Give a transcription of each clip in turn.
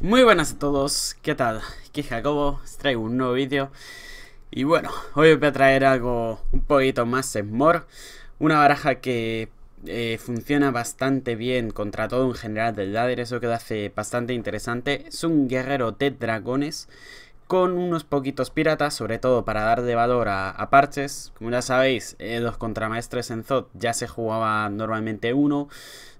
Muy buenas a todos, ¿qué tal? Aquí Jacobo, os traigo un nuevo vídeo Y bueno, hoy os voy a traer algo un poquito más more Una baraja que eh, funciona bastante bien contra todo un general del ladder Eso que hace eh, bastante interesante Es un guerrero de dragones con unos poquitos piratas, sobre todo para dar de valor a, parches. Como ya sabéis, eh, los contramaestres en Zod ya se jugaba normalmente uno.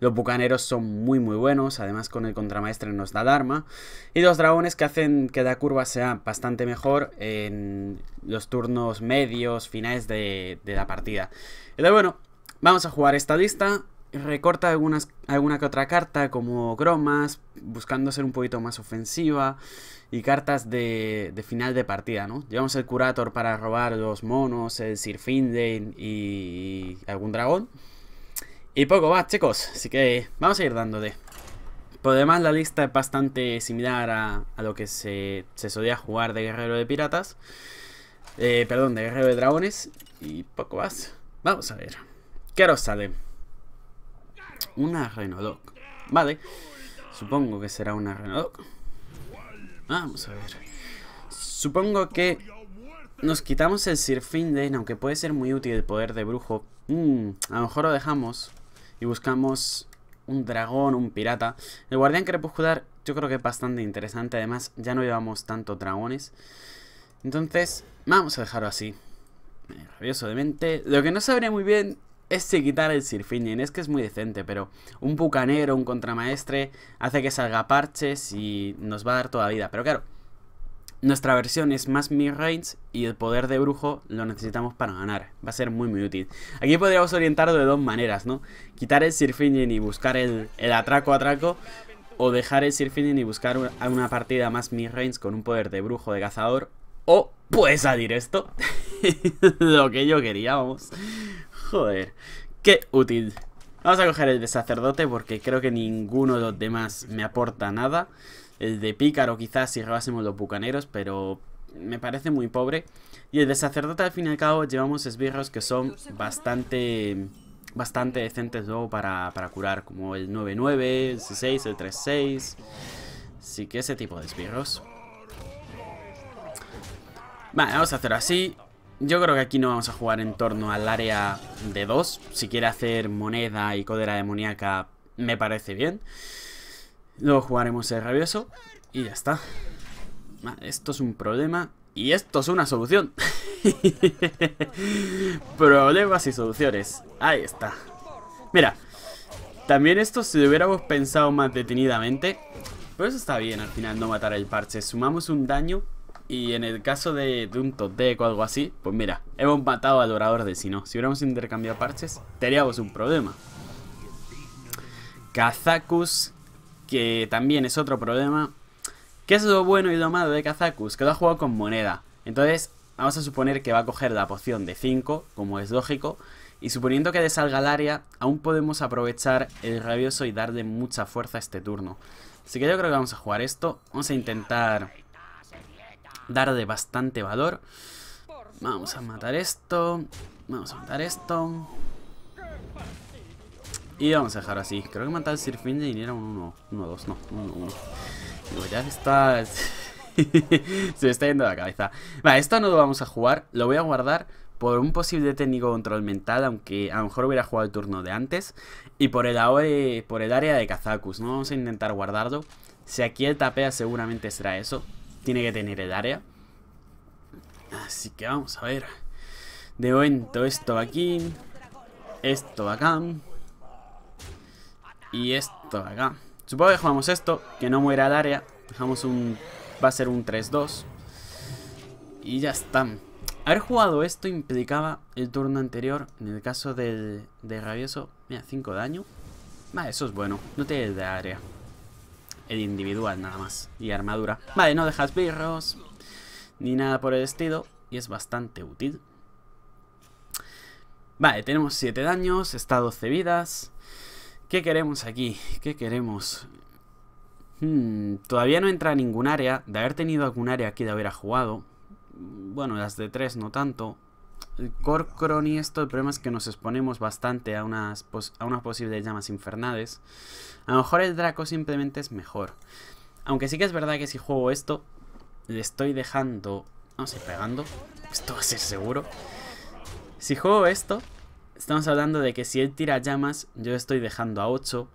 Los bucaneros son muy muy buenos, además con el contramaestre nos da arma. Y los dragones que hacen que la curva sea bastante mejor en los turnos medios, finales de, de la partida. Entonces bueno, vamos a jugar esta lista recorta algunas, alguna que otra carta, como gromas buscando ser un poquito más ofensiva, y cartas de, final de partida, ¿no? Llevamos el Curator para robar los monos, el sir y, algún dragón. Y poco más, chicos, así que vamos a ir dándole. Por demás, la lista es bastante similar a, lo que se, se, solía jugar de Guerrero de Piratas. Eh, perdón, de Guerrero de Dragones. Y poco más. Vamos a ver. ¿Qué nos sale? Una Renodoc. Vale. Supongo que será una Renodoc. Vamos a ver. Supongo que nos quitamos el de aunque puede ser muy útil el poder de brujo. Mm, a lo mejor lo dejamos y buscamos un dragón, un pirata. El guardián crepuscular yo creo que es bastante interesante. Además, ya no llevamos tantos dragones. Entonces, vamos a dejarlo así. Rabioso Lo que no sabré muy bien este quitar el Sirfinin, es que es muy decente, pero un bucanero, un contramaestre, hace que salga parches y nos va a dar toda vida. Pero claro, nuestra versión es más mid-range y el poder de brujo lo necesitamos para ganar. Va a ser muy muy útil. Aquí podríamos orientarlo de dos maneras, ¿no? Quitar el Sirfinin y buscar el, el atraco-atraco o dejar el Sirfinin y buscar una, partida más mid-range con un poder de brujo de cazador o puede salir esto. lo que yo quería, vamos. Joder, qué útil. Vamos a coger el de sacerdote porque creo que ninguno de los demás me aporta nada. El de pícaro quizás si robásemos los bucaneros, pero me parece muy pobre. Y el de sacerdote al fin y al cabo llevamos esbirros que son bastante bastante decentes luego para, para curar, como el 9-9, el 6, el 3-6. Así que ese tipo de esbirros. Vale, vamos a hacer así. Yo creo que aquí no vamos a jugar en torno al área de 2. Si quiere hacer moneda y codera demoníaca, me parece bien. Luego jugaremos el rabioso y ya está. Ah, esto es un problema y esto es una solución. Problemas y soluciones. Ahí está. Mira, también esto si lo hubiéramos pensado más detenidamente. Pero eso está bien al final no matar el parche. Sumamos un daño y en el caso de, de un o algo así, pues mira, hemos matado al orador de Sino. Si hubiéramos intercambiado parches, teníamos un problema. Kazakus, que también es otro problema. ¿Qué es lo bueno y lo malo de Kazakus? Que lo ha jugado con moneda. Entonces, vamos a suponer que va a coger la poción de 5, como es lógico. Y suponiendo que le salga al área, aún podemos aprovechar el rabioso y darle mucha fuerza a este turno. Así que yo creo que vamos a jugar esto. Vamos a intentar dar de bastante valor. Vamos a matar esto. Vamos a matar esto. Y vamos a dejar así. Creo que matar al fin era un 1. 2, no. 1, 1. Digo, ya está... Se me está yendo la cabeza. Vale, esto no lo vamos a jugar. Lo voy a guardar por un posible técnico control mental, aunque a lo mejor hubiera jugado el turno de antes, y por el, e, por el área de Kazakus, ¿no? Vamos a intentar guardarlo. Si aquí el tapea seguramente será eso, tiene que tener el área. Así que vamos a ver. De momento esto aquí. Esto acá. Y esto acá. Supongo que jugamos esto. Que no muera el área. Dejamos un... Va a ser un 3-2. Y ya está. Haber jugado esto implicaba el turno anterior. En el caso del, del rabioso. Mira, 5 daño. Vale, eso es bueno. No tiene de área el individual nada más. Y armadura. Vale, no dejas birros. Ni nada por el estilo. Y es bastante útil. Vale, tenemos 7 daños. Está 12 vidas. ¿Qué queremos aquí? ¿Qué queremos? Hmm, todavía no entra a ningún área. De haber tenido algún área aquí de haber jugado. Bueno, las de 3 no tanto el core y esto, el problema es que nos exponemos bastante a unas, a unas posibles llamas infernales. A lo mejor el Draco simplemente es mejor. Aunque sí que es verdad que si juego esto, le estoy dejando... Vamos a ir pegando. Esto va a ser seguro. Si juego esto, estamos hablando de que si él tira llamas, yo estoy dejando a 8.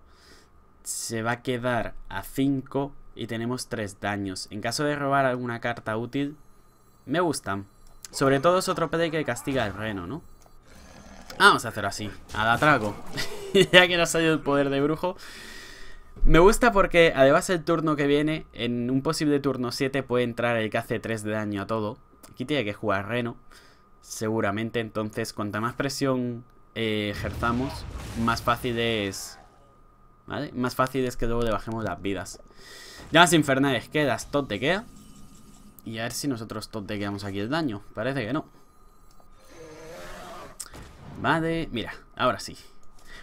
Se va a quedar a 5 y tenemos 3 daños. En caso de robar alguna carta útil, me gustan. Sobre todo es otro pedo que castiga el reno, ¿no? Vamos a hacer así, al atraco. ya que no ha salido el poder de brujo. Me gusta porque además el turno que viene, en un posible turno 7 puede entrar el que hace 3 de daño a todo. Aquí tiene que jugar Reno, seguramente. Entonces, cuanta más presión eh, ejerzamos, más fácil es... ¿Vale? Más fácil es que luego le bajemos las vidas. Llamas infernales, quedas, todo te queda? Y a ver si nosotros quedamos aquí el daño. Parece que no. Vale, mira, ahora sí.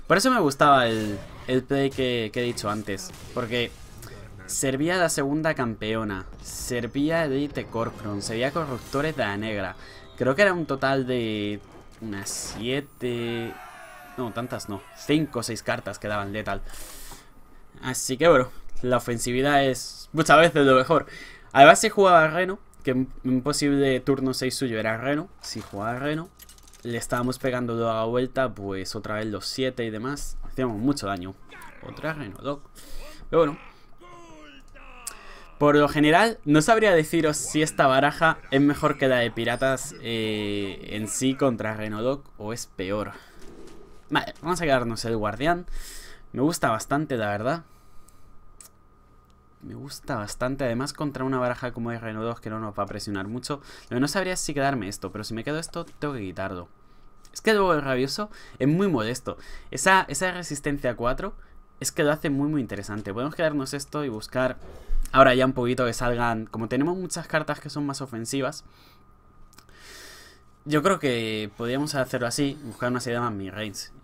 Por eso me gustaba el, el play que, he dicho antes. Porque servía la segunda campeona, servía Elite Corcron, servía Corruptores de la Negra. Creo que era un total de unas 7... No, tantas no. 5 o 6 cartas que daban letal. Así que bueno, la ofensividad es muchas veces lo mejor. Además, base jugaba Reno, que un posible turno 6 suyo era Reno. Si jugaba Reno, le estábamos pegando a la vuelta, pues otra vez los 7 y demás. Hacíamos mucho daño. Otra Reno, Pero bueno. Por lo general, no sabría deciros si esta baraja es mejor que la de piratas eh, en sí contra Renodoc o es peor. Vale, vamos a quedarnos el guardián. Me gusta bastante, la verdad me gusta bastante. Además, contra una baraja como r 2 que no nos va a presionar mucho. Lo que no sabría es si quedarme esto, pero si me quedo esto, tengo que quitarlo. Es que luego el rabioso es muy modesto. Esa, esa resistencia 4 es que lo hace muy, muy interesante. Podemos quedarnos esto y buscar ahora ya un poquito que salgan... Como tenemos muchas cartas que son más ofensivas, yo creo que podríamos hacerlo así, buscar una serie más mi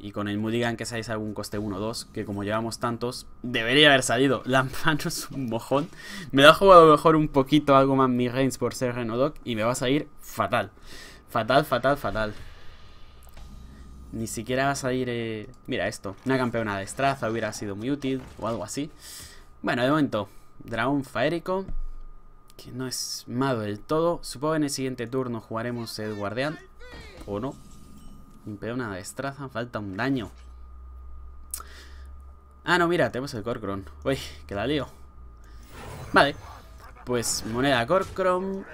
Y con el Mulligan que salís algún coste 1 o 2, que como llevamos tantos, debería haber salido. Lampano es un mojón. Me lo ha jugado mejor un poquito algo más mi por ser Renodoc y me va a salir fatal. Fatal, fatal, fatal. Ni siquiera va a salir... Eh, mira esto, una campeona de Straza hubiera sido muy útil o algo así. Bueno, de momento, Dragón Faérico que no es malo del todo. Supongo que en el siguiente turno jugaremos el guardián. ¿O no? pero una destraza, falta un daño. Ah, no, mira, tenemos el Corcron. Uy, que la lío. Vale. Pues moneda Corcron.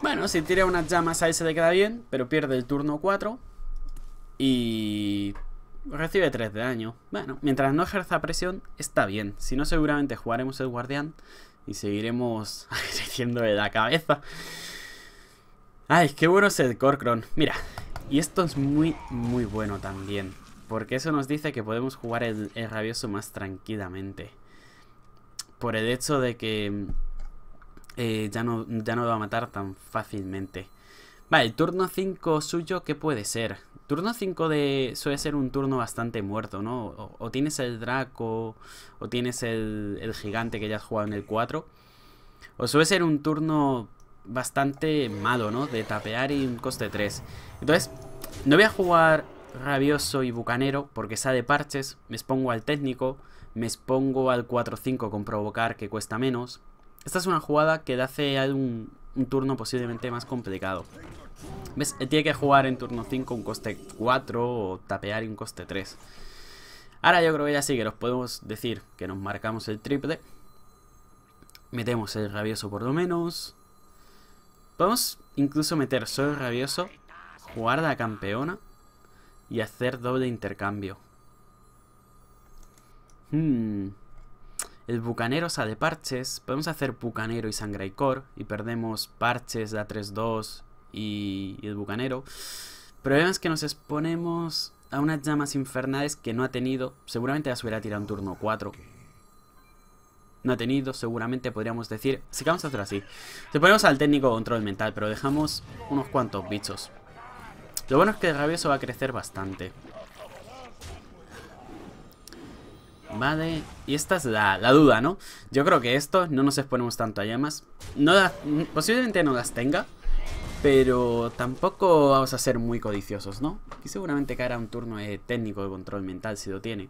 Bueno, si tira unas llamas ahí se le queda bien, pero pierde el turno 4. Y... Recibe 3 de daño. Bueno, mientras no ejerza presión, está bien. Si no, seguramente jugaremos el guardián. Y seguiremos creciendo la cabeza. Ay, qué bueno es el Corcron. Mira, y esto es muy, muy bueno también. Porque eso nos dice que podemos jugar el, rabioso más tranquilamente. Por el hecho de que eh, ya, no, ya no va a matar tan fácilmente. Vale, el turno 5 suyo, ¿qué puede ser? Turno 5 de suele ser un turno bastante muerto, ¿no? O, tienes el Draco, o tienes el, gigante que ya has jugado en el 4. O suele ser un turno bastante malo, ¿no? De tapear y un coste 3. Entonces, no voy a jugar rabioso y bucanero porque sale de parches. Me expongo al técnico, me expongo al 4-5 con provocar que cuesta menos. Esta es una jugada que le hace un, un turno posiblemente más complicado. ¿Ves? Eh, tiene que jugar en turno 5 un coste 4 o tapear un coste 3. Ahora yo creo que ya sí que nos podemos decir que nos marcamos el triple. Metemos el rabioso por lo menos. Podemos incluso meter solo rabioso, jugar la campeona y hacer doble intercambio. Hmm. El bucanero sale parches. Podemos hacer bucanero y sangre y core. y perdemos parches de 3-2 y, el bucanero. problema es que nos exponemos a unas llamas infernales que no ha tenido. Seguramente las hubiera tirado un turno 4. No ha tenido, seguramente podríamos decir... Si que vamos a hacer así. Se ponemos al técnico control mental, pero dejamos unos cuantos bichos. Lo bueno es que el rabioso va a crecer bastante. Vale, y esta es la, duda, ¿no? Yo creo que esto no nos exponemos tanto a llamas. posiblemente no las tenga, pero tampoco vamos a ser muy codiciosos, ¿no? Y seguramente caerá un turno técnico de control mental si lo tiene.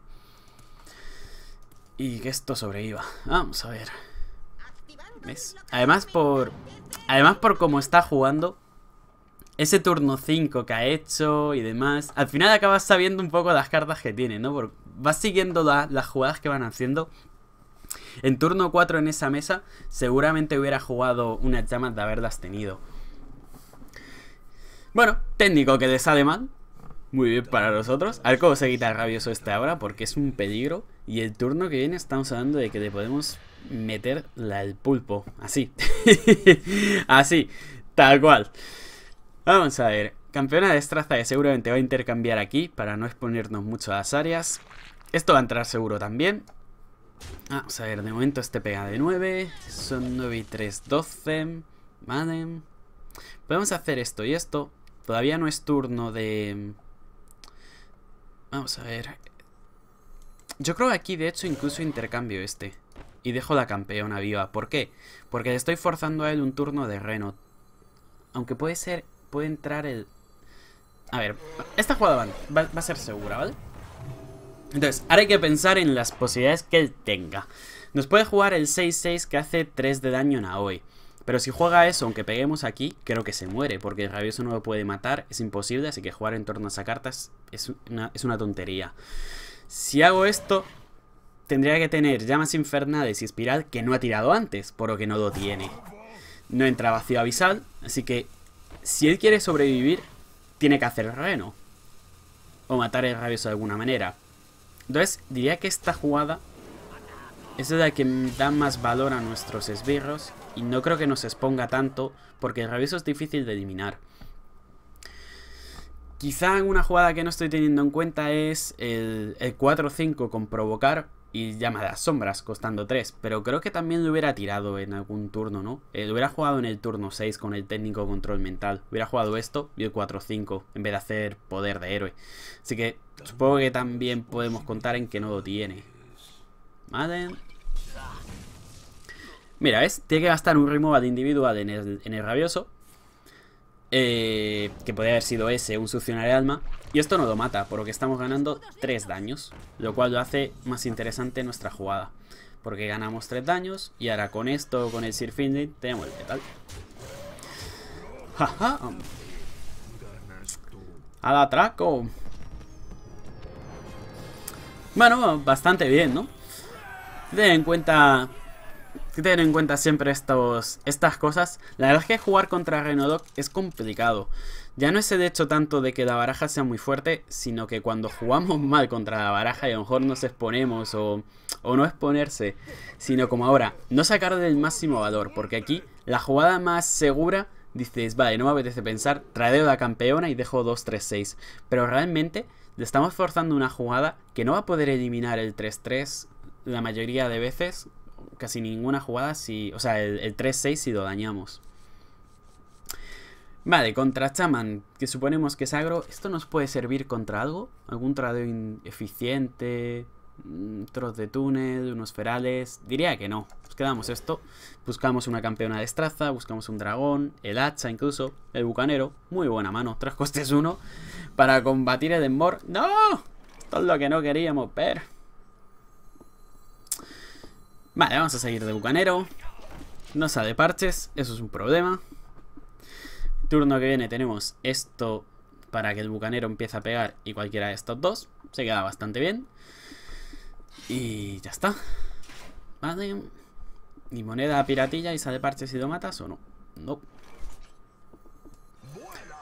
Y que esto sobreviva. Vamos a ver. Además por... Además por cómo está jugando. Ese turno 5 que ha hecho y demás. Al final acabas sabiendo un poco las cartas que tiene, ¿no? vas siguiendo las jugadas que van haciendo. En turno 4 en esa mesa seguramente hubiera jugado unas llamas de haberlas tenido. Bueno, técnico que sale mal. Muy bien para nosotros. A ver cómo se quita rabioso este ahora, porque es un peligro. Y el turno que viene estamos hablando de que le podemos meter la, el pulpo. Así. Así. Tal cual. Vamos a ver. Campeona de estraza que seguramente va a intercambiar aquí para no exponernos mucho a las áreas. Esto va a entrar seguro también. Vamos a ver, de momento este pega de 9. Son 9 y 3, 12. Vale. Podemos hacer esto y esto. Todavía no es turno de... Mm, vamos a ver. Yo creo que aquí de hecho incluso intercambio este. Y dejo la campeona viva. ¿Por qué? Porque le estoy forzando a él un turno de Reno. Aunque puede ser... Puede entrar el... A ver, esta jugada va, va, a ser segura, ¿vale? Entonces, ahora hay que pensar en las posibilidades que él tenga. Nos puede jugar el 6-6 que hace 3 de daño en Aoi. E. Pero si juega eso, aunque peguemos aquí, creo que se muere, porque el rabioso no lo puede matar, es imposible, así que jugar en torno a esa cartas es, una, es una, tontería. Si hago esto, tendría que tener llamas infernales y espiral que no ha tirado antes, por lo que no lo tiene. No entra vacío abisal, así que si él quiere sobrevivir, tiene que hacer reno. O matar el rabioso de alguna manera. Entonces, diría que esta jugada es la que da más valor a nuestros esbirros y no creo que nos exponga tanto, porque el revés es difícil de eliminar. Quizá una jugada que no estoy teniendo en cuenta es el, 4-5 con provocar y llama de las sombras, costando 3. Pero creo que también lo hubiera tirado en algún turno, ¿no? lo eh, hubiera jugado en el turno 6 con el técnico control mental. Hubiera jugado esto y el 4-5 en vez de hacer poder de héroe. Así que supongo que también podemos contar en que no lo tiene. Madden. Mira, es, tiene que gastar un removal individual en el, rabioso. Eh, que podría haber sido ese, un succionar el alma. Y esto no lo mata, por lo que estamos ganando 3 daños. Lo cual lo hace más interesante nuestra jugada. Porque ganamos 3 daños. Y ahora con esto, con el Sir tenemos el metal. ¡A Al atraco. Bueno, bastante bien, ¿no? Ten en cuenta que tener en cuenta siempre estos, estas cosas. La verdad es que jugar contra Renodoc es complicado. Ya no es el hecho tanto de que la baraja sea muy fuerte, sino que cuando jugamos mal contra la baraja y a lo mejor nos exponemos o, o no exponerse, sino como ahora, no sacar del máximo valor, porque aquí la jugada más segura dices, vale, no me apetece pensar, tradeo la campeona y dejo 2-3-6. Pero realmente le estamos forzando una jugada que no va a poder eliminar el 3-3 la mayoría de veces casi ninguna jugada si... O sea, el, 3-6 si lo dañamos. Vale, contra Chaman, que suponemos que es agro. ¿Esto nos puede servir contra algo? ¿Algún tradeo eficiente? Troz de túnel, unos ferales. Diría que no. Nos quedamos esto. Buscamos una campeona de estraza, buscamos un dragón, el hacha incluso, el bucanero. Muy buena mano. Tres costes uno. Para combatir el demor ¡No! Todo lo que no queríamos ver. Vale, vamos a seguir de bucanero. No sale parches, eso es un problema. Turno que viene tenemos esto para que el bucanero empiece a pegar y cualquiera de estos dos. Se queda bastante bien. Y ya está. Vale. Ni moneda piratilla y sale parches si lo matas o no. No.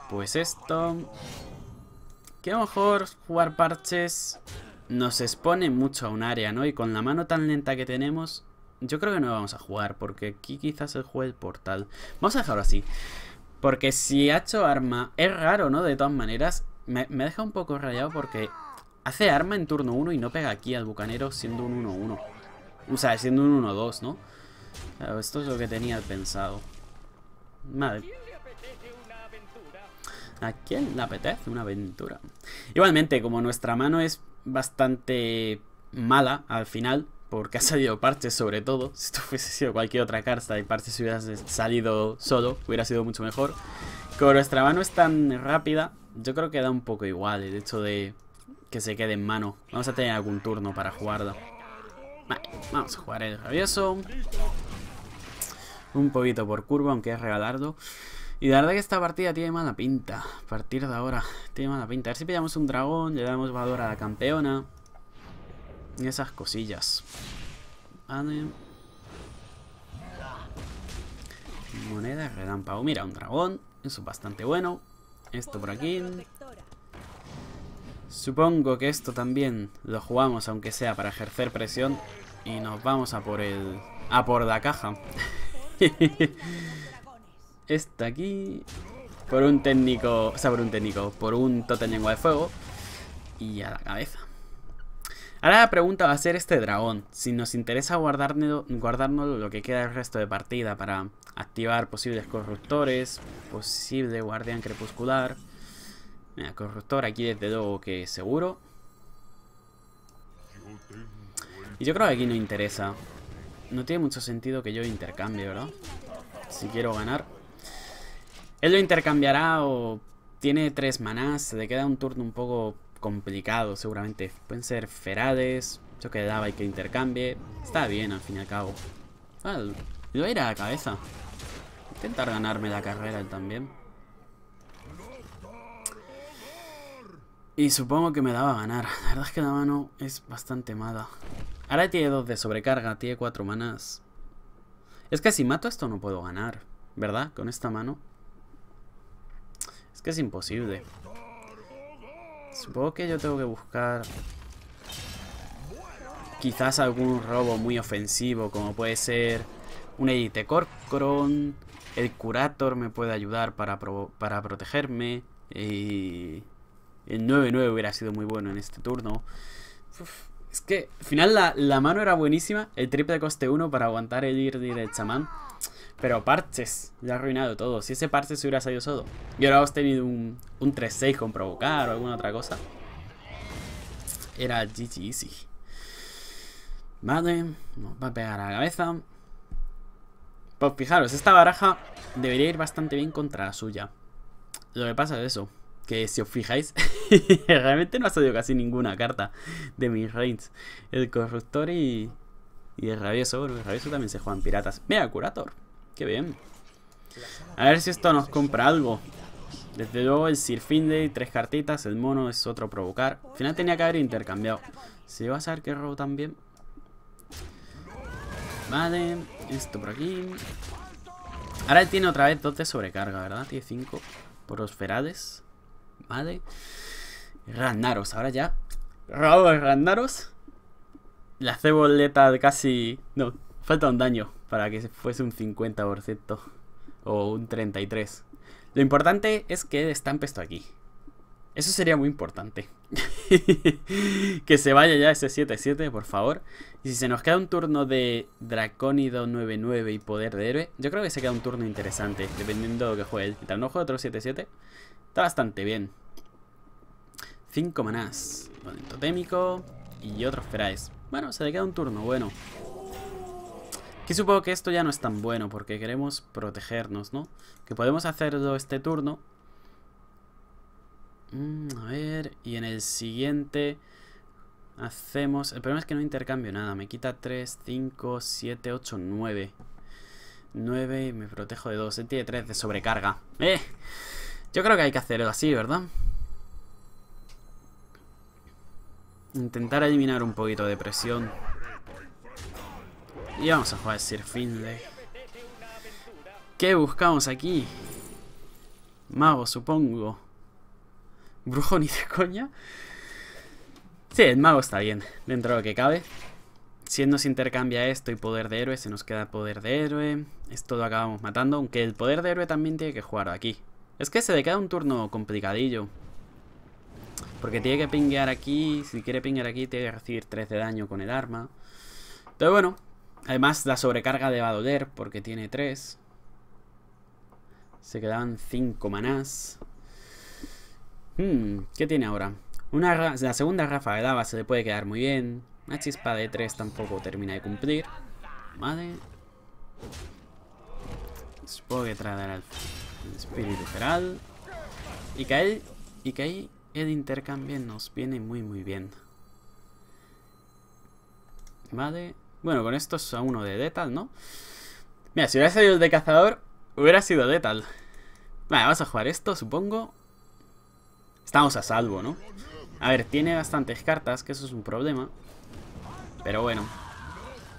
Pues esto... Que a mejor jugar parches nos expone mucho a un área, ¿no? Y con la mano tan lenta que tenemos, yo creo que no vamos a jugar, porque aquí quizás el juego el portal. Vamos a dejarlo así. Porque si ha hecho arma, es raro, ¿no? De todas maneras, me, deja un poco rayado porque hace arma en turno 1 y no pega aquí al bucanero siendo un 1-1. O sea, siendo un 1-2, ¿no? esto es lo que tenía pensado. Madre... ¿A quién le apetece una aventura? Igualmente, como nuestra mano es bastante mala al final, porque ha salido parches sobre todo, si esto hubiese sido cualquier otra carta y parches hubiera salido solo, hubiera sido mucho mejor. Como nuestra mano es tan rápida, yo creo que da un poco igual el hecho de que se quede en mano. Vamos a tener algún turno para jugarla. Vale, vamos a jugar el rabioso. Un poquito por curva, aunque es regalardo y la verdad que esta partida tiene mala pinta. A partir de ahora, tiene mala pinta. A ver si pillamos un dragón, le damos valor a la campeona. Y esas cosillas. Vale. Moneda relámpago. Mira, un dragón. Eso es bastante bueno. Esto por aquí. Supongo que esto también lo jugamos, aunque sea para ejercer presión. Y nos vamos a por el... A por la caja. Esta aquí. Por un técnico. O sea, por un técnico. Por un totem lengua de fuego. Y a la cabeza. Ahora la pregunta va a ser este dragón. Si nos interesa guardarnos lo que queda del resto de partida para activar posibles corruptores, posible guardián crepuscular. Mira, corruptor aquí desde luego que seguro. Y yo creo que aquí no interesa. No tiene mucho sentido que yo intercambie, ¿verdad? Si quiero ganar. Él lo intercambiará o tiene tres manás, se le queda un turno un poco complicado seguramente. Pueden ser Ferades, yo que daba y que intercambie. Está bien al fin y al cabo. Ah, lo era a la cabeza. Intentar ganarme la carrera él también. Y supongo que me daba a ganar. La verdad es que la mano es bastante mala. Ahora tiene dos de sobrecarga, tiene cuatro manás. Es que si mato esto no puedo ganar, ¿verdad? Con esta mano. Es que es imposible. Supongo que yo tengo que buscar... Quizás algún robo muy ofensivo, como puede ser un Edite Corcron... El Curator me puede ayudar para, protegerme. Y... El 9-9 hubiera sido muy bueno en este turno. Es que al final la, mano era buenísima. El triple coste 1 para aguantar el ir el chamán. Pero parches, ya ha arruinado todo. Si ese parche se hubiera salido solo. Y ahora has tenido un, un 3-6 con provocar o alguna otra cosa. Era GG Easy. Vale, nos va a pegar a la cabeza. Pues fijaros, esta baraja debería ir bastante bien contra la suya. Lo que pasa es eso, que si os fijáis, realmente no ha salido casi ninguna carta de mis reigns. El corruptor y, y el rabioso, el rabioso también se juegan piratas. Mira, curator. Qué bien. A ver si esto nos compra algo. Desde luego el Sirfinde, tres cartitas, el mono es otro provocar. Al final tenía que haber intercambiado. Se va a saber que robo también. Vale, esto por aquí. Ahora él tiene otra vez dos de sobrecarga, ¿verdad? Tiene cinco por Vale. Randaros ahora ya. Robo Randaros. La ceboleta casi... No, Falta un daño para que fuese un 50% o un 33%. Lo importante es que estampe esto aquí. Eso sería muy importante. que se vaya ya ese 7-7, por favor. Y si se nos queda un turno de Dracónido 9-9 y Poder de Héroe, yo creo que se queda un turno interesante, dependiendo de lo que juegue él. Mientras No juega otro 7-7. Está bastante bien. 5 manás. Momento Totémico Y otro Feraes. Bueno, se le queda un turno, bueno. Aquí supongo que esto ya no es tan bueno porque queremos protegernos, ¿no? Que podemos hacerlo este turno. Mm, a ver, y en el siguiente hacemos... El problema es que no intercambio nada, me quita 3, 5, 7, 8, 9. 9 y me protejo de 2, él tiene 3 de sobrecarga. ¡Eh! Yo creo que hay que hacerlo así, ¿verdad? Intentar eliminar un poquito de presión. Y vamos a jugar Sir Finley. ¿Qué buscamos aquí? Mago, supongo. ¿Brujo ni de coña? Sí, el mago está bien, dentro de lo que cabe. Si él nos intercambia esto y poder de héroe, se nos queda poder de héroe. Esto lo acabamos matando, aunque el poder de héroe también tiene que jugar aquí. Es que se le queda un turno complicadillo. Porque tiene que pinguear aquí, si quiere pinguear aquí tiene que recibir 3 de daño con el arma. Pero bueno, Además, la sobrecarga de Badoder porque tiene 3. Se quedaban 5 manás. Hmm, ¿Qué tiene ahora? Una, la segunda rafa de lava se le puede quedar muy bien. Una chispa de 3 tampoco termina de cumplir. Vale Supongo que traerá el, espíritu geral Y que, y que ahí el intercambio nos viene muy muy bien. Vale. Bueno, con esto es a uno de Detal, ¿no? Mira, si hubiera salido el de cazador, hubiera sido Detal. Vale, vamos a jugar esto, supongo. Estamos a salvo, ¿no? A ver, tiene bastantes cartas, que eso es un problema. Pero bueno. O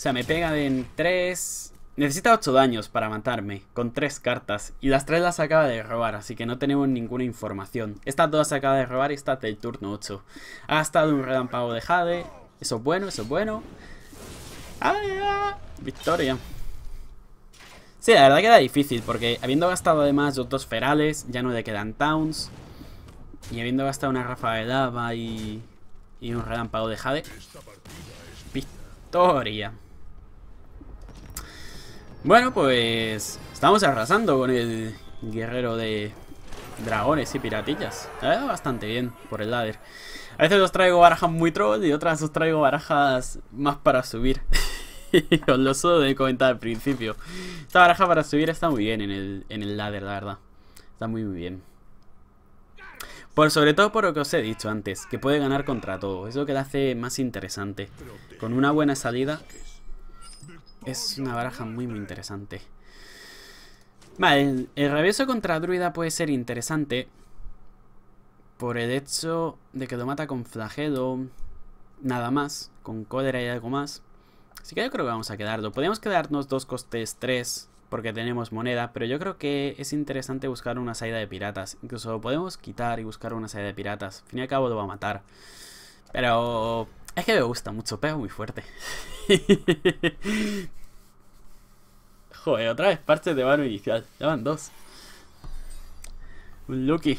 sea, me pega en tres... Necesita ocho daños para matarme, con tres cartas. Y las tres las acaba de robar, así que no tenemos ninguna información. Estas todas se acaba de robar y está del turno 8. Ha estado un relámpago de Jade, eso es bueno, eso es bueno. ¡Ah! Victoria. Sí, la verdad que era difícil, porque habiendo gastado además los dos ferales, ya no le quedan towns. Y habiendo gastado una ráfaga de lava y, y un relámpago de jade. Victoria. Bueno, pues estamos arrasando con el guerrero de dragones y piratillas. bastante bien por el ladder. A veces os traigo barajas muy troll y otras os traigo barajas más para subir. os lo suelo de comentar al principio. Esta baraja para subir está muy bien en el, en el ladder, la verdad. Está muy, muy bien. Por sobre todo por lo que os he dicho antes, que puede ganar contra todo. Eso lo que la hace más interesante. Con una buena salida, es una baraja muy, muy interesante. Vale, el revés contra druida puede ser interesante por el hecho de que lo mata con flagelo, nada más, con cólera y algo más. Así que yo creo que vamos a quedarlo. Podríamos quedarnos dos costes tres porque tenemos moneda, pero yo creo que es interesante buscar una salida de piratas. Incluso podemos quitar y buscar una salida de piratas. Al fin y al cabo lo va a matar. Pero es que me gusta mucho, pero muy fuerte. otra vez parte de valor inicial. Ya van dos. Un Lucky.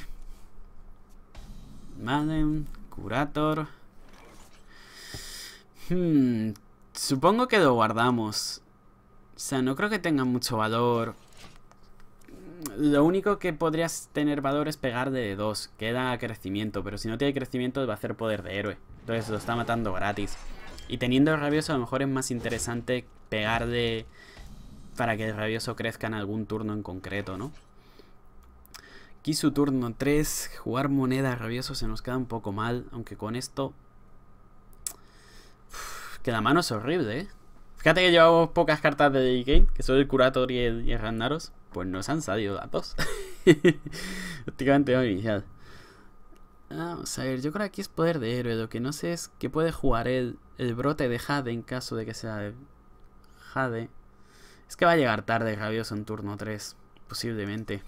Madden, Curator. Hmm, supongo que lo guardamos. O sea, no creo que tenga mucho valor. Lo único que podrías tener valor es pegar de dos, queda crecimiento, pero si no tiene crecimiento va a hacer poder de héroe. Entonces lo está matando gratis. Y teniendo rabioso a lo mejor es más interesante pegar de, para que el rabioso crezca en algún turno en concreto, ¿no? Aquí su turno 3, jugar moneda rabioso se nos queda un poco mal, aunque con esto... que la mano es horrible, ¿eh? Fíjate que llevamos pocas cartas de game, que son el Curator y el, Randaros, pues nos han salido datos. Prácticamente no inicial. Vamos a ver, yo creo que aquí es poder de héroe. Lo que no sé es que puede jugar el, el brote de Jade en caso de que sea Jade. Es que va a llegar tarde rabioso en turno 3, posiblemente.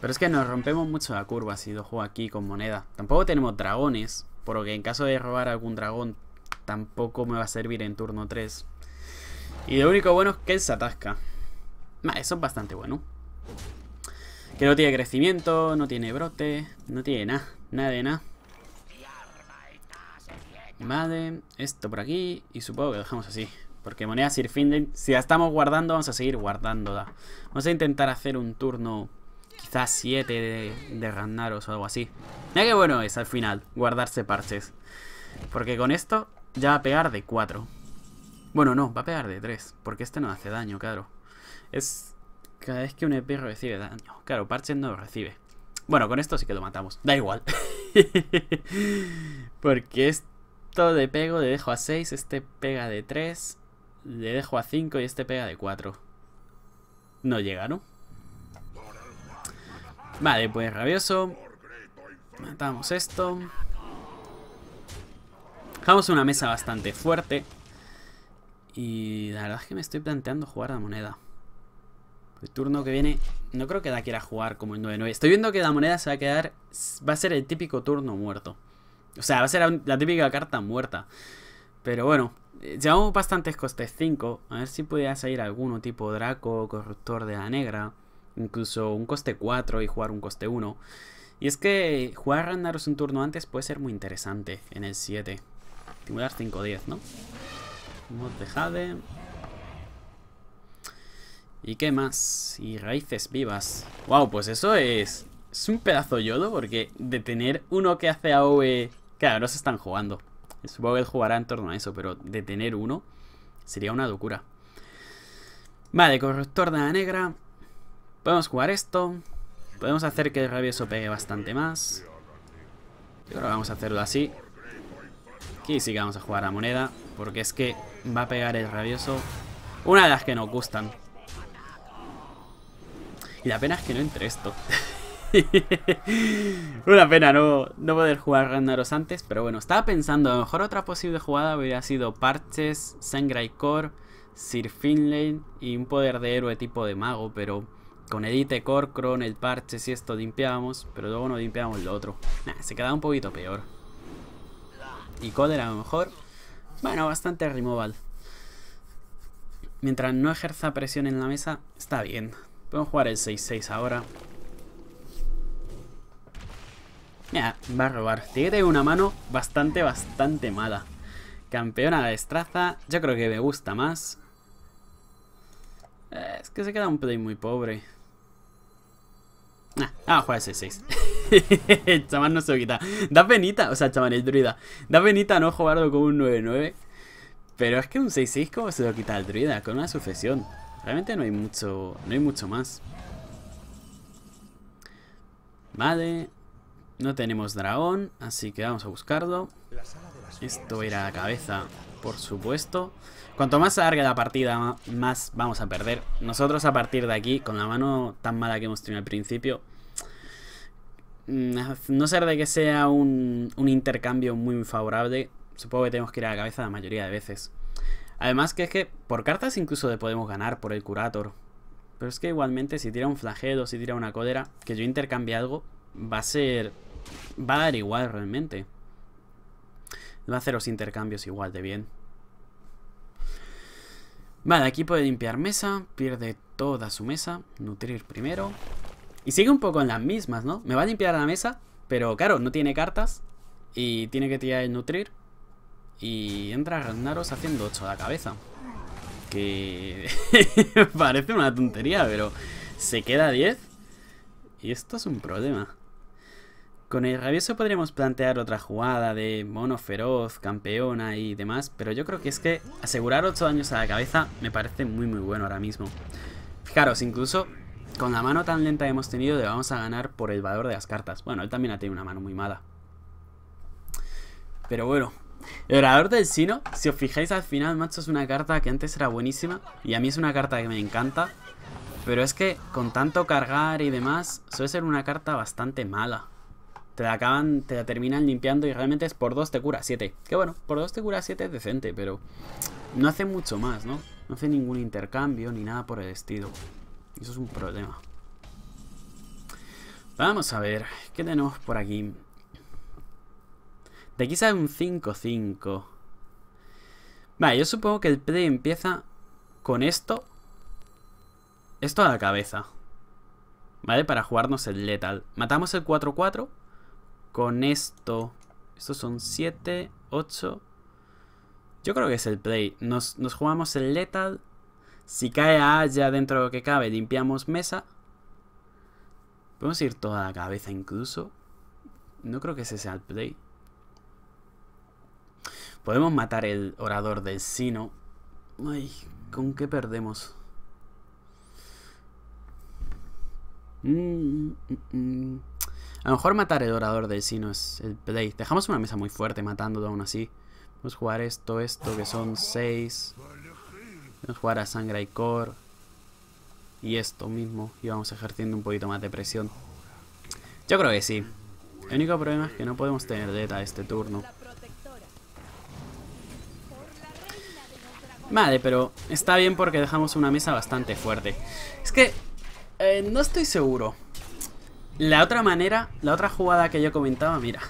Pero es que nos rompemos mucho la curva si lo juego aquí con moneda. Tampoco tenemos dragones, por que en caso de robar algún dragón tampoco me va a servir en turno 3. Y lo único bueno es que él se atasca. Vale, eso es bastante bueno. Que no tiene crecimiento, no tiene brote, no tiene nada, nada de nada. Vale, esto por aquí y supongo que lo dejamos así. Porque moneda Sirfinding, fin Si la estamos guardando, vamos a seguir guardándola. Vamos a intentar hacer un turno... Quizás 7 de, Randaros o algo así. Mira que bueno es al final, guardarse parches. Porque con esto ya va a pegar de 4. Bueno, no, va a pegar de 3. Porque este no hace daño, claro. Es... Cada vez que un EP recibe daño. Claro, parches no lo recibe. Bueno, con esto sí que lo matamos. Da igual. porque esto de pego de dejo a 6. Este pega de 3. Le dejo a 5 y este pega de 4. No llega, ¿no? Vale, pues rabioso. Matamos esto. Dejamos una mesa bastante fuerte. Y la verdad es que me estoy planteando jugar la moneda. El turno que viene, no creo que la quiera jugar como el 9-9. Estoy viendo que la moneda se va a quedar... Va a ser el típico turno muerto. O sea, va a ser la típica carta muerta. Pero bueno, Llevamos bastantes costes 5. A ver si podías salir alguno tipo Draco, Corruptor de la Negra. Incluso un coste 4 y jugar un coste 1. Y es que jugar Randaros un turno antes puede ser muy interesante en el 7. Estimular 5-10, ¿no? Mod de Jade. ¿Y qué más? Y raíces vivas. Wow, pues eso es... Es un pedazo yodo porque de tener uno que hace AOE... Claro, no se están jugando. Supongo que él jugará en torno a eso, pero de tener uno sería una locura. Vale, corruptor de la negra. Podemos jugar esto. Podemos hacer que el rabioso pegue bastante más. Yo creo que vamos a hacerlo así. Y sí que vamos a jugar a moneda. Porque es que va a pegar el rabioso. Una de las que nos gustan. Y la pena es que no entre esto. Una pena no, no poder jugar Ragnaros antes, pero bueno, estaba pensando, a lo mejor otra posible jugada hubiera sido Parches, Sangrai Core, Sir Finlay y un poder de héroe tipo de mago, pero con Edite Core, Cron, el Parches y esto limpiábamos, pero luego no limpiábamos lo otro. se quedaba un poquito peor. Y Coder a lo mejor, bueno, bastante removal. Mientras no ejerza presión en la mesa, está bien. Podemos jugar el 6-6 ahora. Mira, va a robar. Tiene una mano bastante, bastante mala. Campeona de destraza. Yo creo que me gusta más. Eh, es que se queda un play muy pobre. Ah, a ah, jugar ese 6. el chaval no se lo quita. Da penita. O sea, chaval, el druida. Da penita no jugarlo con un 9-9. Pero es que un 6-6 como se lo quita el druida. Con una sucesión. Realmente no hay mucho, no hay mucho más. Vale. No tenemos dragón, así que vamos a buscarlo. Esto era la cabeza, por supuesto. Cuanto más larga la partida, más vamos a perder. Nosotros a partir de aquí, con la mano tan mala que hemos tenido al principio, mm, no ser de que sea un, intercambio muy favorable, supongo que tenemos que ir a la cabeza la mayoría de veces. Además que es que por cartas incluso le podemos ganar por el curator. Pero es que igualmente si tira un flagelo, si tira una codera, que yo intercambie algo, va a ser va a dar igual realmente. Va a hacer los intercambios igual de bien. Vale, aquí puede limpiar mesa. Pierde toda su mesa. Nutrir primero. Y sigue un poco en las mismas, ¿no? Me va a limpiar la mesa. Pero claro, no tiene cartas. Y tiene que tirar el nutrir. Y entra Ragnaros haciendo 8 a la cabeza. Que parece una tontería, pero se queda 10. Y esto es un problema. Con el rabioso podríamos plantear otra jugada de mono feroz, campeona y demás, pero yo creo que es que asegurar 8 daños a la cabeza me parece muy muy bueno ahora mismo. Fijaros, incluso con la mano tan lenta que hemos tenido le vamos a ganar por el valor de las cartas. Bueno, él también ha tenido una mano muy mala. Pero bueno, el orador del sino, si os fijáis al final, macho, es una carta que antes era buenísima y a mí es una carta que me encanta. Pero es que con tanto cargar y demás, suele ser una carta bastante mala te la acaban, te la terminan limpiando y realmente es por 2 te cura 7. Que bueno, por 2 te cura 7 es decente, pero no hace mucho más, ¿no? No hace ningún intercambio ni nada por el estilo. Eso es un problema. Vamos a ver, ¿qué tenemos por aquí? De aquí sale un 5-5. Vale, yo supongo que el play empieza con esto. Esto a la cabeza. ¿Vale? Para jugarnos el letal. Matamos el 4-4 con esto. Estos son 7, 8. Yo creo que es el play. Nos, jugamos el letal. Si cae a dentro de lo que cabe, limpiamos mesa. Podemos ir toda la cabeza incluso. No creo que ese sea el play. Podemos matar el orador del sino. Ay, ¿con qué perdemos? Mmm... A lo mejor matar el orador del sino es el play. Dejamos una mesa muy fuerte matando aún así. Vamos a jugar esto, esto, que son 6. Vamos a jugar a sangre y core. Y esto mismo. Y vamos ejerciendo un poquito más de presión. Yo creo que sí. El único problema es que no podemos tener Deta este turno. Vale, pero está bien porque dejamos una mesa bastante fuerte. Es que eh, no estoy seguro. La otra manera, la otra jugada que yo comentaba, mira,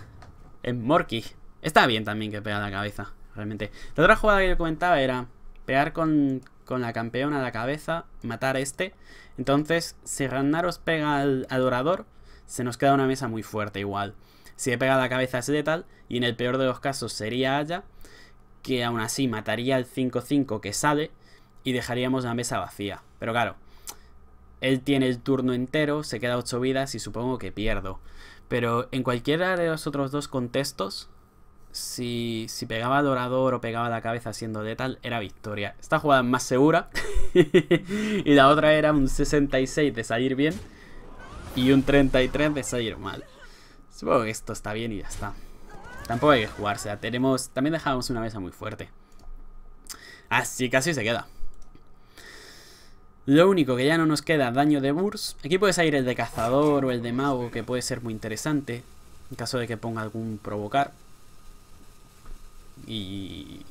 en Morky. Está bien también que pega la cabeza, realmente. La otra jugada que yo comentaba era pegar con, con la campeona a la cabeza, matar a este. Entonces, si Ragnaros pega al adorador, se nos queda una mesa muy fuerte igual. Si he pegado la cabeza es letal, y en el peor de los casos sería Aya, que aún así mataría al 5-5 que sale y dejaríamos la mesa vacía. Pero claro, él tiene el turno entero, se queda 8 vidas y supongo que pierdo. Pero en cualquiera de los otros dos contextos, si, pegaba al o pegaba la cabeza siendo letal, era victoria. Esta jugada es más segura. y la otra era un 66 de salir bien y un 33 de salir mal. Supongo que esto está bien y ya está. Tampoco hay que jugarse. Tenemos, también dejamos una mesa muy fuerte. Así ah, casi se queda. Lo único que ya no nos queda daño de burst. Aquí puede salir el de cazador o el de mago, que puede ser muy interesante. En caso de que ponga algún provocar. Y...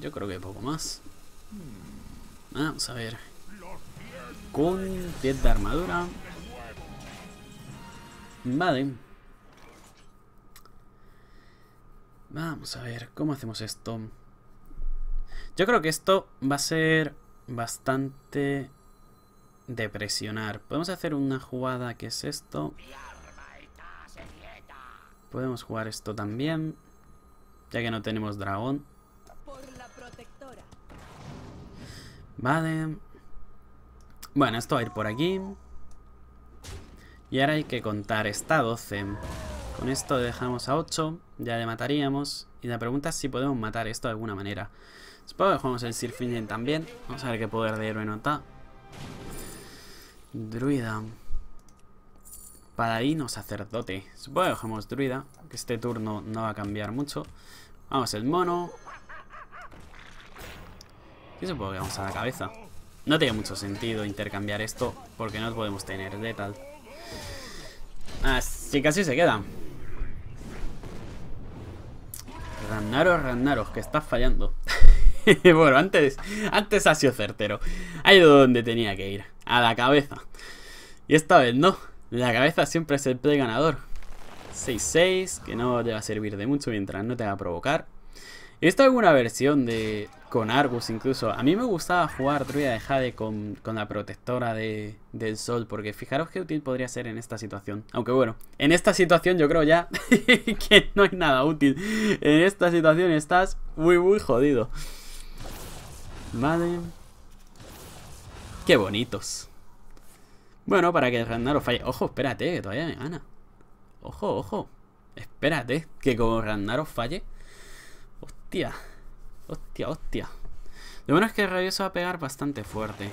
Yo creo que poco más. Vamos a ver. Con 10 de armadura. Vale. Vamos a ver, ¿cómo hacemos esto? Yo creo que esto va a ser bastante de presionar. Podemos hacer una jugada que es esto. Podemos jugar esto también, ya que no tenemos dragón. Vale. Bueno, esto va a ir por aquí. Y ahora hay que contar. Está 12. Con esto dejamos a 8. Ya le mataríamos. Y la pregunta es si podemos matar esto de alguna manera. después que jugamos el Sirfingen también. Vamos a ver qué poder de héroe nota. Druida. Paladino sacerdote. Supongo que dejamos druida, que este turno no va a cambiar mucho. Vamos, el mono. ¿Qué supongo que vamos a la cabeza? No tiene mucho sentido intercambiar esto, porque no podemos tener de tal. Así que se queda. Rannaros, Rannaros, que está fallando. bueno, antes, antes ha sido certero. Ha ido donde tenía que ir, a la cabeza. Y esta vez no, la cabeza siempre es el play ganador. 6-6, que no te va a servir de mucho mientras no te va a provocar. esta es una versión de con Argus incluso. A mí me gustaba jugar Druida de Jade con, la protectora del sol, porque fijaros qué útil podría ser en esta situación. Aunque bueno, en esta situación yo creo ya que no hay nada útil. En esta situación estás muy muy jodido. Vale. Qué bonitos. Bueno, para que Randaro falle. Ojo, espérate, que todavía me gana. Ojo, ojo. Espérate, que como Randaro falle. Hostia. Hostia, hostia. Lo bueno es que se va a pegar bastante fuerte.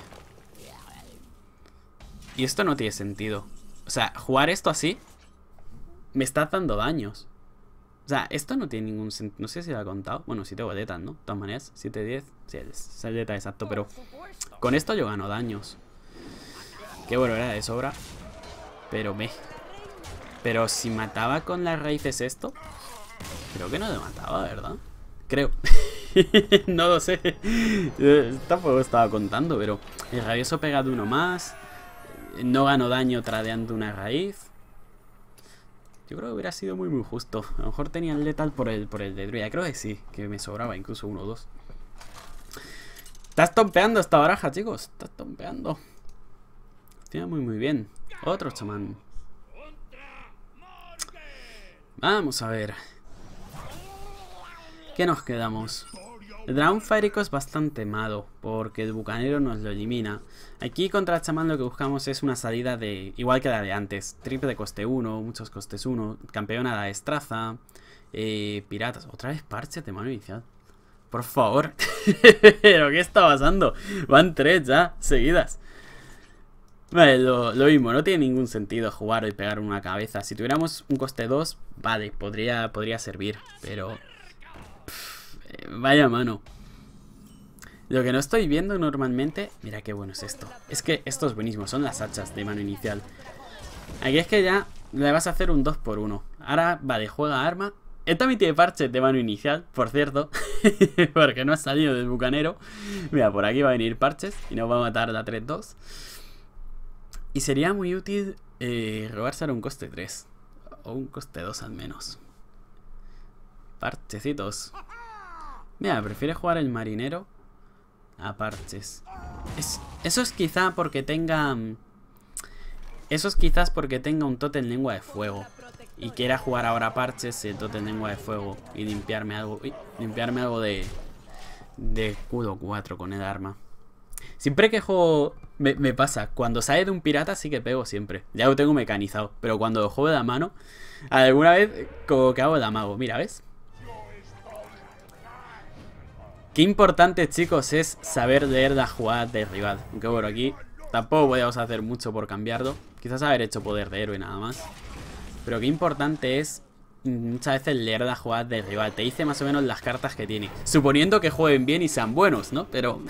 Y esto no tiene sentido. O sea, jugar esto así me está dando daños. O sea, esto no tiene ningún sentido. No sé si lo ha contado. Bueno, 7 boletas, ¿no? De todas maneras, 7, 10. Sí, es exacto, pero con esto yo gano daños. Qué bueno, era de sobra. Pero me. Pero si mataba con las raíces esto. Creo que no lo mataba, ¿verdad? Creo. no lo sé. Tampoco estaba contando, pero el rabioso pega de uno más. No gano daño tradeando una raíz. Yo creo que hubiera sido muy muy justo. A lo mejor tenía el letal por el, por el de druida. Creo que sí, que me sobraba incluso uno o dos. Estás tompeando esta baraja, chicos. Estás tompeando. Tiene muy muy bien. Otro chamán. Vamos a ver. ¿Qué nos quedamos? El fárico es bastante malo, porque el bucanero nos lo elimina. Aquí contra el chamán lo que buscamos es una salida de igual que la de antes. Triple de coste 1, muchos costes 1, campeona de destraza, eh, piratas. Otra vez parche de mano inicial. Por favor. ¿Pero qué está pasando? Van tres ya, seguidas. Vale, lo, mismo, no tiene ningún sentido jugar y pegar una cabeza. Si tuviéramos un coste 2, vale, podría, podría servir, pero... Vaya mano. Lo que no estoy viendo normalmente... Mira qué bueno es esto. Es que esto es buenísimo. Son las hachas de mano inicial. Aquí es que ya le vas a hacer un 2x1. Ahora, vale, juega arma. Esta también tiene parches de mano inicial, por cierto. porque no ha salido del bucanero. Mira, por aquí va a venir parches y nos va a matar la 3-2. Y sería muy útil eh, Robarse a un coste 3. O un coste 2 al menos. Parchecitos. Mira, prefiere jugar el marinero a parches. eso es quizá porque tenga... Mm, eso es quizás porque tenga un totem lengua de fuego. Y quiera jugar ahora parches el totem lengua de fuego. Y limpiarme algo. limpiarme algo de. De escudo 4 con el arma. Siempre que juego. Me, pasa. Cuando sale de un pirata sí que pego siempre. Ya lo tengo mecanizado. Pero cuando juego de la mano. Alguna vez como que hago el amago. Mira, ¿ves? Qué importante, chicos, es saber leer las jugadas del rival. Aunque bueno, aquí tampoco podíamos hacer mucho por cambiarlo. Quizás haber hecho poder de héroe nada más. Pero qué importante es muchas veces leer las jugadas del rival. Te dice más o menos las cartas que tiene. Suponiendo que jueguen bien y sean buenos, ¿no? Pero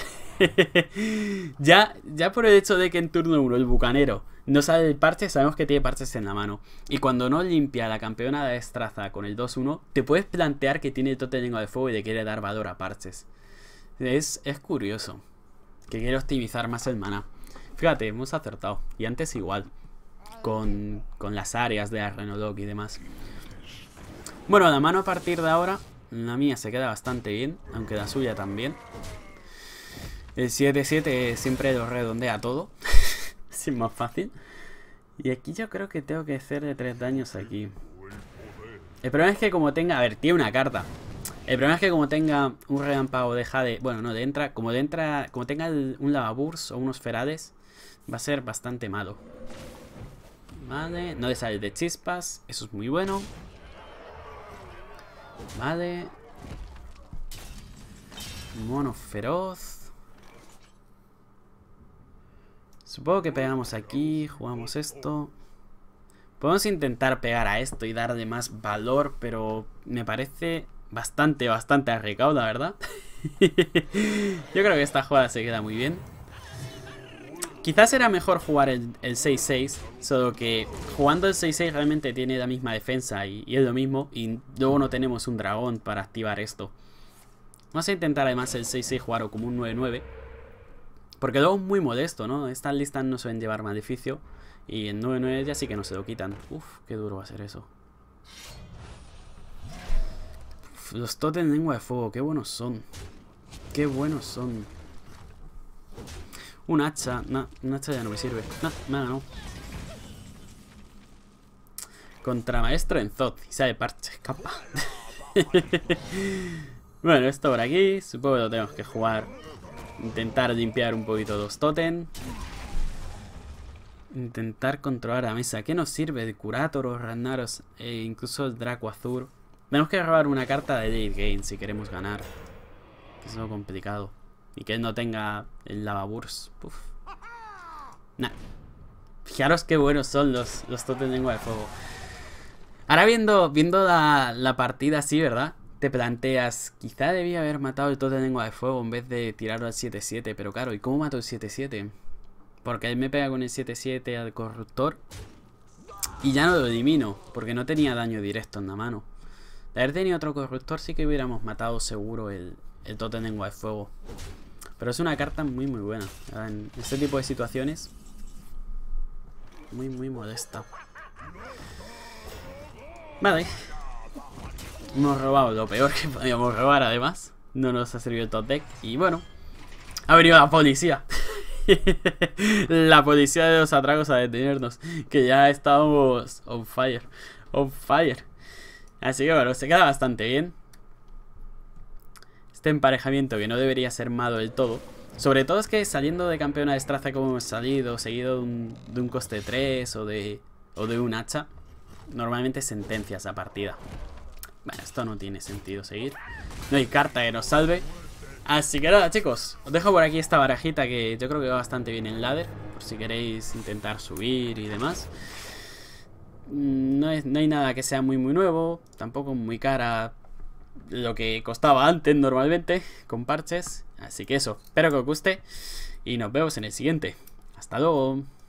ya, ya por el hecho de que en turno 1 el bucanero no sale el parche, sabemos que tiene parches en la mano. Y cuando no limpia la campeona de Estraza con el 2-1, te puedes plantear que tiene el Lengua de Fuego y le quiere dar valor a parches. Es, es curioso. Que quiere optimizar más el mana. Fíjate, hemos acertado. Y antes igual. Con, las áreas de Arrenolog y demás. Bueno, la mano a partir de ahora, la mía se queda bastante bien, aunque la suya también. El 7-7 siempre lo redondea todo. Es más fácil. Y aquí yo creo que tengo que hacer de tres daños aquí. El problema es que como tenga... A ver, tiene una carta. El problema es que como tenga un relámpago deja de... Bueno, no, de entra... Como de entra... Como tenga un lavaburs o unos ferades, va a ser bastante malo. Vale, no le sale de chispas. Eso es muy bueno. Vale. Mono feroz. Supongo que pegamos aquí, jugamos esto. Podemos intentar pegar a esto y darle más valor, pero me parece bastante, bastante arriesgado, la verdad. Yo creo que esta jugada se queda muy bien. Quizás era mejor jugar el 6-6, solo que jugando el 6-6 realmente tiene la misma defensa y, y, es lo mismo, y luego no tenemos un dragón para activar esto. Vamos a intentar además el 6-6 jugar o como un 9-9. Porque luego es muy modesto, ¿no? Estas listas no suelen llevar edificio Y en 9-9 ya sí que no se lo quitan. Uf, qué duro va a ser eso. Los totes de lengua de fuego, qué buenos son. Qué buenos son. Un hacha. un hacha ya no me sirve. nada, no. Contramaestro en Zod. Y de parche, escapa. bueno, esto por aquí. Supongo que lo tenemos que jugar Intentar limpiar un poquito los totem. Intentar controlar la mesa. ¿Qué nos sirve? El Curator o Ragnaros e incluso el Draco Azul. Tenemos que grabar una carta de Late Gain si queremos ganar. Es algo complicado. Y que no tenga el Lavaburs. Fijaros qué buenos son los, los de Lengua de Fuego. Ahora viendo, viendo la, la partida así, ¿verdad? te planteas, quizá debía haber matado el Tote de Lengua de Fuego en vez de tirarlo al 7-7, pero claro, ¿y cómo mato el 7-7? Porque él me pega con el 7-7 al corruptor y ya no lo elimino, porque no tenía daño directo en la mano. De haber tenido otro corruptor sí que hubiéramos matado seguro el, el Tote de Lengua de Fuego. Pero es una carta muy muy buena, en este tipo de situaciones. Muy muy modesta. Vale, Hemos robado lo peor que podíamos robar, además. No nos ha servido el top deck. Y bueno, ha venido la policía. la policía de los atragos a detenernos. Que ya estábamos on fire. On fire. Así que bueno, se queda bastante bien. Este emparejamiento que no debería ser malo del todo. Sobre todo es que saliendo de campeona de traza como hemos salido, seguido de un, coste 3 o de, o de un hacha, normalmente sentencias a partida. Bueno, esto no tiene sentido seguir. No hay carta que nos salve. Así que nada, chicos. Os dejo por aquí esta barajita que yo creo que va bastante bien en ladder. Por si queréis intentar subir y demás. Mm, no, es, no hay nada que sea muy muy nuevo. Tampoco muy cara lo que costaba antes normalmente con parches. Así que eso, espero que os guste y nos vemos en el siguiente. Hasta luego.